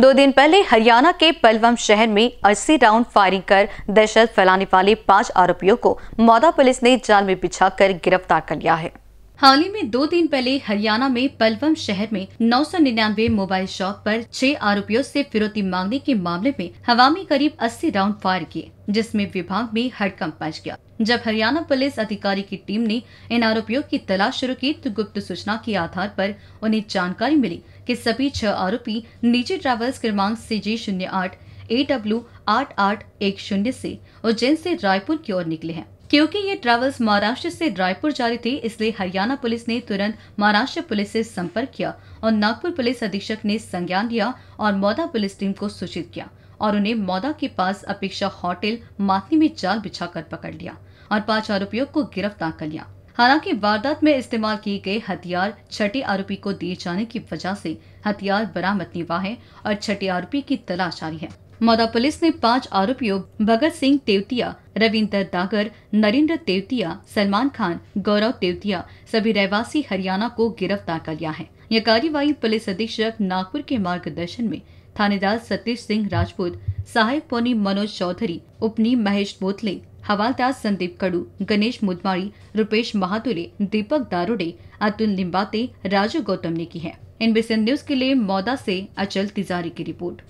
दो दिन पहले हरियाणा के पलवम शहर में अस्सी राउंड फायरिंग कर दहशत फैलाने वाले पांच आरोपियों को मौदा पुलिस ने जाल में बिछा कर गिरफ्तार कर लिया है हाल ही में दो दिन पहले हरियाणा में पलवम शहर में 999 मोबाइल शॉप पर छह आरोपियों से फिरौती मांगने के मामले में हवा में करीब 80 राउंड फायर किए जिसमें विभाग में हड़कंप मच गया जब हरियाणा पुलिस अधिकारी की टीम ने इन आरोपियों की तलाश शुरू की तो गुप्त सूचना के आधार पर उन्हें जानकारी मिली कि सभी छह आरोपी निजी ट्रैवल्स क्रमांक सी जी शून्य आठ ए डब्ल्यू आठ आठ एक शून्य से उज्जैन से रायपुर की ओर निकले हैं क्योंकि ये ट्रैवल्स महाराष्ट्र से रायपुर जा रही थी इसलिए हरियाणा पुलिस ने तुरंत महाराष्ट्र पुलिस से संपर्क किया और नागपुर पुलिस अधीक्षक ने संज्ञान लिया और मौदा पुलिस टीम को सूचित किया और उन्हें मौदा के पास अपेक्षा होटल माथनी में जाल बिछाकर पकड़ लिया और पांच आरोपियों को गिरफ्तार कर लिया हालांकि वारदात में इस्तेमाल किए गए हथियार छठे आरोपी को दिए जाने की वजह से हथियार बरामद हुआ है और छठे आरोपी की तलाश जारी है मौदा पुलिस ने पांच आरोपियों भगत सिंह तेवतिया रविंदर दागर नरेंद्र तेवतिया सलमान खान गौरव तेवतिया सभी रहवासी हरियाणा को गिरफ्तार कर लिया है यह कार्यवाही पुलिस अधीक्षक नागपुर के मार्गदर्शन में थानेदार सतीश सिंह राजपूत सहायक पौनी मनोज चौधरी उपनी महेश बोतले हवालदार संदीप कडू गणेश मुदमाड़ी रुपेश महातुले दीपक दारुडे अतुल निम्बाते राजू गौतम ने की है इनबीसी न्यूज के लिए मौदा से अचल तिजारी की रिपोर्ट